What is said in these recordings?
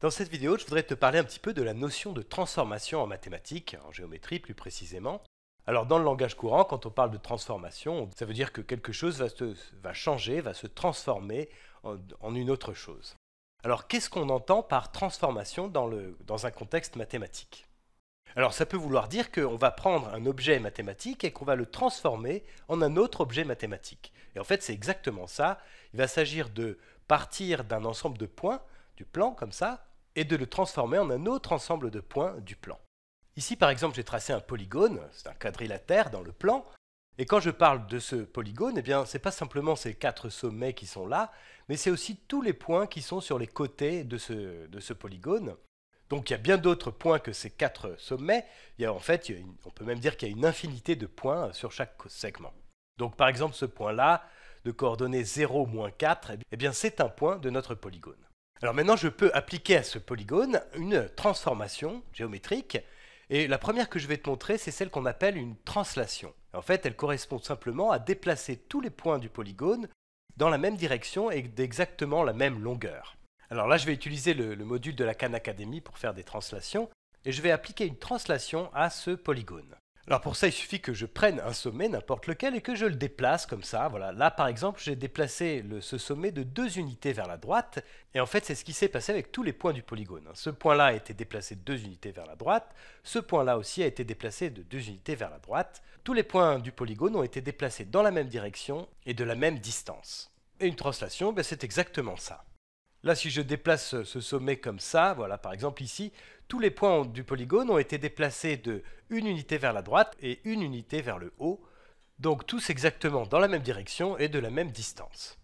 Dans cette vidéo, je voudrais te parler un petit peu de la notion de transformation en mathématiques, en géométrie plus précisément. Alors dans le langage courant, quand on parle de transformation, ça veut dire que quelque chose va, changer, va se transformer en, une autre chose. Alors qu'est-ce qu'on entend par transformation dans un contexte mathématique alors ça peut vouloir dire qu'on va prendre un objet mathématique et qu'on va le transformer en un autre objet mathématique. Et en fait c'est exactement ça. Il va s'agir de partir d'un ensemble de points, du plan comme ça, et de le transformer en un autre ensemble de points du plan. Ici par exemple j'ai tracé un polygone, c'est un quadrilatère dans le plan, et quand je parle de ce polygone, eh bien pas simplement ces quatre sommets qui sont là, mais c'est aussi tous les points qui sont sur les côtés de ce, polygone. Donc il y a bien d'autres points que ces quatre sommets, en fait on peut même dire qu'il y a une infinité de points sur chaque segment. Donc par exemple ce point là, de coordonnées 0, 4, eh bien c'est un point de notre polygone. Alors maintenant, je peux appliquer à ce polygone une transformation géométrique. Et la première que je vais te montrer, c'est celle qu'on appelle une translation. En fait, elle correspond simplement à déplacer tous les points du polygone dans la même direction et d'exactement la même longueur. Alors là, je vais utiliser le, le module de la Khan Academy pour faire des translations, et je vais appliquer une translation à ce polygone. Alors pour ça, il suffit que je prenne un sommet, n'importe lequel, et que je le déplace comme ça. Voilà. Là, par exemple, j'ai déplacé ce sommet de deux unités vers la droite. Et en fait, c'est ce qui s'est passé avec tous les points du polygone. Hein. Ce point-là a été déplacé de deux unités vers la droite. Ce point-là aussi a été déplacé de deux unités vers la droite. Tous les points du polygone ont été déplacés dans la même direction et de la même distance. Et une translation, ben, c'est exactement ça. Là, si je déplace ce sommet comme ça, voilà, par exemple ici, tous les points du polygone ont été déplacés de une unité vers la droite et une unité vers le haut, donc tous exactement dans la même direction et de la même distance.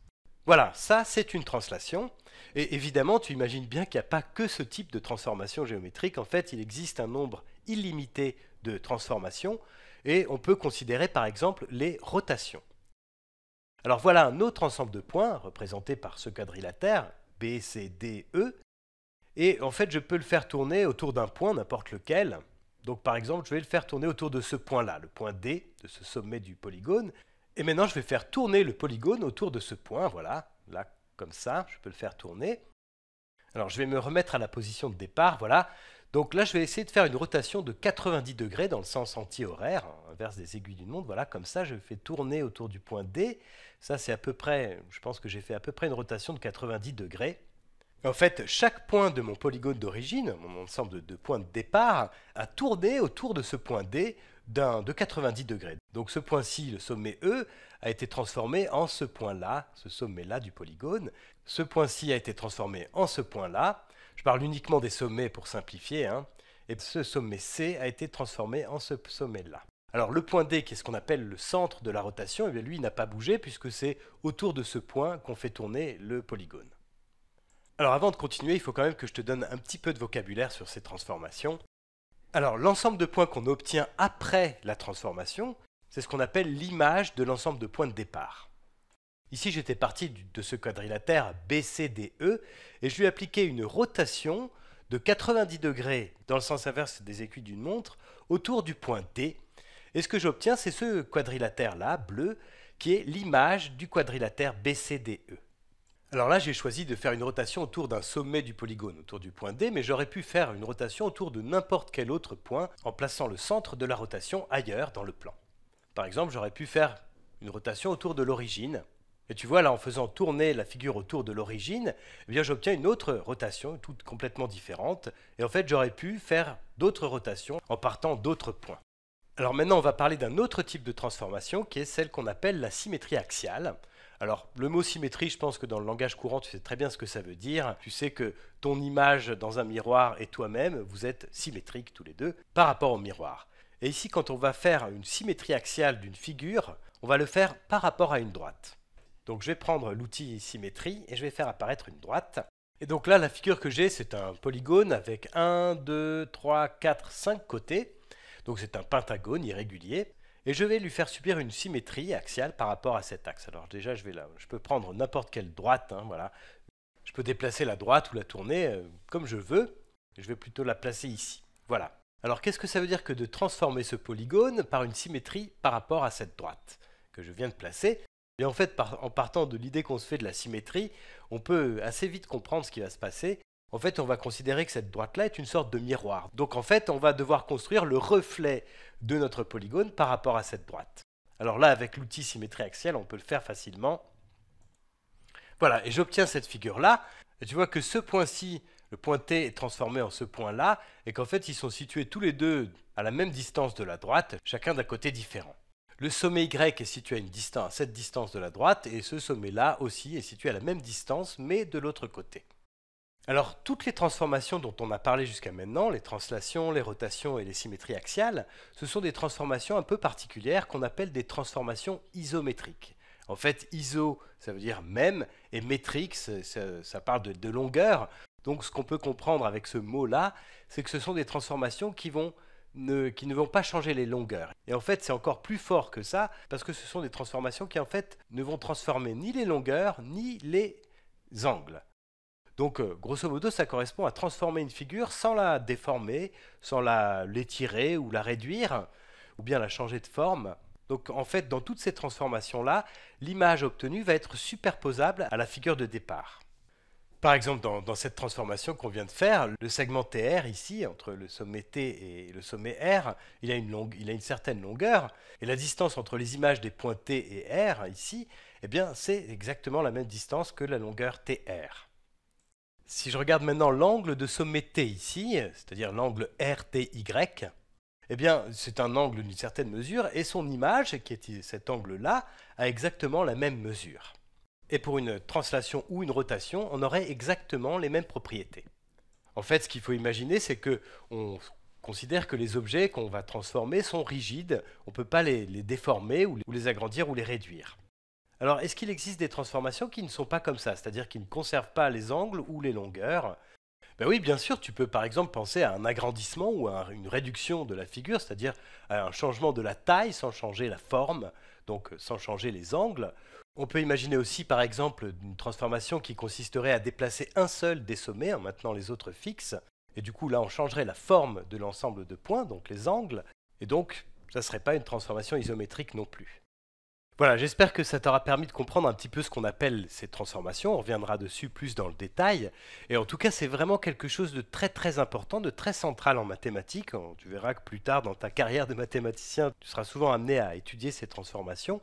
Voilà, ça c'est une translation, et évidemment tu imagines bien qu'il n'y a pas que ce type de transformation géométrique, en fait il existe un nombre illimité de transformations, et on peut considérer par exemple les rotations. Alors voilà un autre ensemble de points, représenté par ce quadrilatère, B, C, D, E. Et en fait, je peux le faire tourner autour d'un point, n'importe lequel. Donc par exemple, je vais le faire tourner autour de ce point-là, le point D, de ce sommet du polygone. Et maintenant, je vais faire tourner le polygone autour de ce point, voilà, là, comme ça, je peux le faire tourner. Alors je vais me remettre à la position de départ, voilà, donc là, je vais essayer de faire une rotation de 90 degrés dans le sens anti-horaire, hein, inverse des aiguilles d'une monde. Voilà, comme ça, je fais tourner autour du point D. Ça, c'est à peu près, je pense que j'ai fait à peu près une rotation de 90 degrés. En fait, chaque point de mon polygone d'origine, mon ensemble de, de points de départ, a tourné autour de ce point D de 90 degrés. Donc ce point-ci, le sommet E, a été transformé en ce point-là, ce sommet-là du polygone ce point-ci a été transformé en ce point-là. Je parle uniquement des sommets pour simplifier. Hein. Et ce sommet C a été transformé en ce sommet-là. Alors le point D, qui est ce qu'on appelle le centre de la rotation, eh lui n'a pas bougé puisque c'est autour de ce point qu'on fait tourner le polygone. Alors avant de continuer, il faut quand même que je te donne un petit peu de vocabulaire sur ces transformations. Alors l'ensemble de points qu'on obtient après la transformation, c'est ce qu'on appelle l'image de l'ensemble de points de départ. Ici, j'étais parti de ce quadrilatère BCDE et je lui ai appliqué une rotation de 90 degrés dans le sens inverse des aiguilles d'une montre autour du point D. Et ce que j'obtiens, c'est ce quadrilatère-là, bleu, qui est l'image du quadrilatère BCDE. Alors là, j'ai choisi de faire une rotation autour d'un sommet du polygone, autour du point D, mais j'aurais pu faire une rotation autour de n'importe quel autre point en plaçant le centre de la rotation ailleurs dans le plan. Par exemple, j'aurais pu faire une rotation autour de l'origine, et tu vois, là, en faisant tourner la figure autour de l'origine, eh bien, j'obtiens une autre rotation, toute complètement différente. Et en fait, j'aurais pu faire d'autres rotations en partant d'autres points. Alors maintenant, on va parler d'un autre type de transformation qui est celle qu'on appelle la symétrie axiale. Alors, le mot symétrie, je pense que dans le langage courant, tu sais très bien ce que ça veut dire. Tu sais que ton image dans un miroir et toi-même, vous êtes symétriques tous les deux par rapport au miroir. Et ici, quand on va faire une symétrie axiale d'une figure, on va le faire par rapport à une droite. Donc je vais prendre l'outil symétrie et je vais faire apparaître une droite. Et donc là, la figure que j'ai, c'est un polygone avec 1, 2, 3, 4, 5 côtés. Donc c'est un pentagone irrégulier. Et je vais lui faire subir une symétrie axiale par rapport à cet axe. Alors déjà, je vais je peux prendre n'importe quelle droite, hein, voilà. Je peux déplacer la droite ou la tourner euh, comme je veux. Je vais plutôt la placer ici. Voilà. Alors qu'est-ce que ça veut dire que de transformer ce polygone par une symétrie par rapport à cette droite que je viens de placer et en fait, en partant de l'idée qu'on se fait de la symétrie, on peut assez vite comprendre ce qui va se passer. En fait, on va considérer que cette droite-là est une sorte de miroir. Donc en fait, on va devoir construire le reflet de notre polygone par rapport à cette droite. Alors là, avec l'outil symétrie axiale, on peut le faire facilement. Voilà, et j'obtiens cette figure-là. tu vois que ce point-ci, le point T est transformé en ce point-là, et qu'en fait, ils sont situés tous les deux à la même distance de la droite, chacun d'un côté différent. Le sommet Y est situé à, une distance, cette distance de la droite et ce sommet-là aussi est situé à la même distance mais de l'autre côté. Alors toutes les transformations dont on a parlé jusqu'à maintenant, les translations, les rotations et les symétries axiales, ce sont des transformations un peu particulières qu'on appelle des transformations isométriques. En fait, iso, ça veut dire même, et métrique, ça, parle de longueur. Donc ce qu'on peut comprendre avec ce mot-là, c'est que ce sont des transformations qui vont qui ne vont pas changer les longueurs. Et en fait, c'est encore plus fort que ça, parce que ce sont des transformations qui, en fait, ne vont transformer ni les longueurs, ni les angles. Donc, euh, grosso modo, ça correspond à transformer une figure sans la déformer, sans la l'étirer ou la réduire, ou bien la changer de forme. Donc, en fait, dans toutes ces transformations-là, l'image obtenue va être superposable à la figure de départ. Par exemple, dans, cette transformation qu'on vient de faire, le segment TR ici, entre le sommet T et le sommet R, il a une, certaine longueur, et la distance entre les images des points T et R ici, eh bien, c'est exactement la même distance que la longueur TR. Si je regarde maintenant l'angle de sommet T ici, c'est-à-dire l'angle RTY, eh bien, c'est un angle d'une certaine mesure, et son image, qui est cet angle-là, a exactement la même mesure. Et pour une translation ou une rotation, on aurait exactement les mêmes propriétés. En fait, ce qu'il faut imaginer, c'est que on considère que les objets qu'on va transformer sont rigides, on ne peut pas les, déformer ou les, ou les agrandir ou les réduire. Alors, est-ce qu'il existe des transformations qui ne sont pas comme ça, c'est-à-dire qui ne conservent pas les angles ou les longueurs Ben oui, bien sûr, tu peux par exemple penser à un agrandissement ou à une réduction de la figure, c'est-à-dire à un changement de la taille sans changer la forme, donc sans changer les angles, on peut imaginer aussi, par exemple, une transformation qui consisterait à déplacer un seul des sommets en hein, maintenant les autres fixes, et du coup là on changerait la forme de l'ensemble de points, donc les angles, et donc ça ne serait pas une transformation isométrique non plus. Voilà, j'espère que ça t'aura permis de comprendre un petit peu ce qu'on appelle ces transformations, on reviendra dessus plus dans le détail, et en tout cas c'est vraiment quelque chose de très très important, de très central en mathématiques, tu verras que plus tard dans ta carrière de mathématicien, tu seras souvent amené à étudier ces transformations,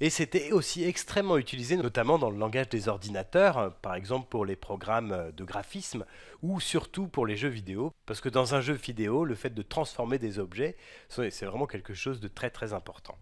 et c'était aussi extrêmement utilisé notamment dans le langage des ordinateurs, hein, par exemple pour les programmes euh, de graphisme ou surtout pour les jeux vidéo, parce que dans un jeu vidéo, le fait de transformer des objets, c'est vraiment quelque chose de très très important.